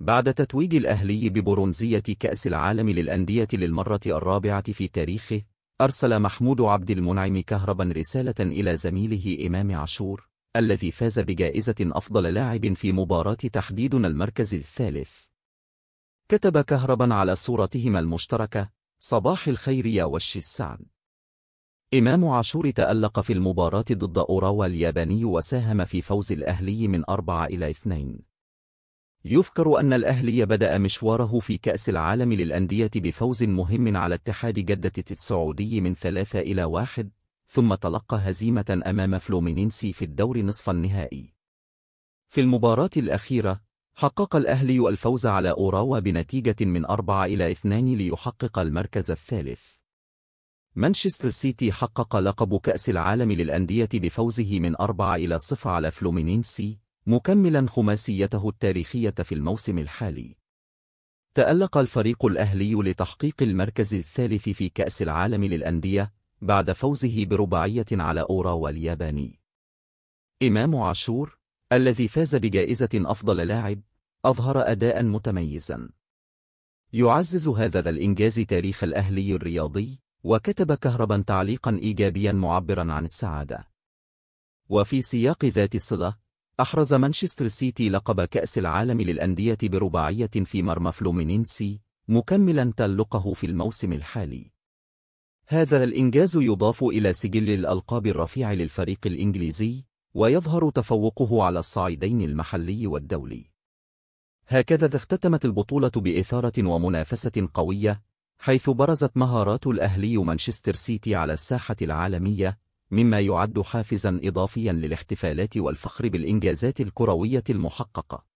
بعد تتويج الأهلي ببرونزية كأس العالم للأندية للمرة الرابعة في تاريخه، أرسل محمود عبد المنعم كهربا رسالة إلى زميله إمام عاشور، الذي فاز بجائزة أفضل لاعب في مباراة تحديدنا المركز الثالث. كتب كهربا على صورتهما المشتركة: صباح الخير يا وش السعد. إمام عاشور تألق في المباراة ضد أوراوا الياباني وساهم في فوز الأهلي من أربعة إلى اثنين. يذكر أن الأهلي بدأ مشواره في كأس العالم للأندية بفوز مهم على اتحاد جدة السعودي من ثلاثة إلى واحد ثم تلقى هزيمة أمام فلومينينسي في الدور نصف النهائي في المباراة الأخيرة حقق الأهلي الفوز على أوراوا بنتيجة من 4 إلى 2 ليحقق المركز الثالث مانشستر سيتي حقق لقب كأس العالم للأندية بفوزه من 4 إلى 0 على فلومينينسي مكملا خماسيته التاريخية في الموسم الحالي تألق الفريق الأهلي لتحقيق المركز الثالث في كأس العالم للأندية بعد فوزه برباعية على أوراوا الياباني إمام عاشور الذي فاز بجائزة أفضل لاعب أظهر أداء متميزا يعزز هذا الإنجاز تاريخ الأهلي الرياضي وكتب كهربا تعليقا إيجابيا معبرا عن السعادة وفي سياق ذات الصلة أحرز مانشستر سيتي لقب كأس العالم للأندية برباعية في مرمى فلومينينسي مكملا تألقه في الموسم الحالي هذا الإنجاز يضاف إلى سجل الألقاب الرفيع للفريق الإنجليزي ويظهر تفوقه على الصعيدين المحلي والدولي هكذا اختتمت البطولة بإثارة ومنافسة قوية حيث برزت مهارات الأهلي مانشستر سيتي على الساحة العالمية مما يعد حافزا إضافيا للاحتفالات والفخر بالإنجازات الكروية المحققة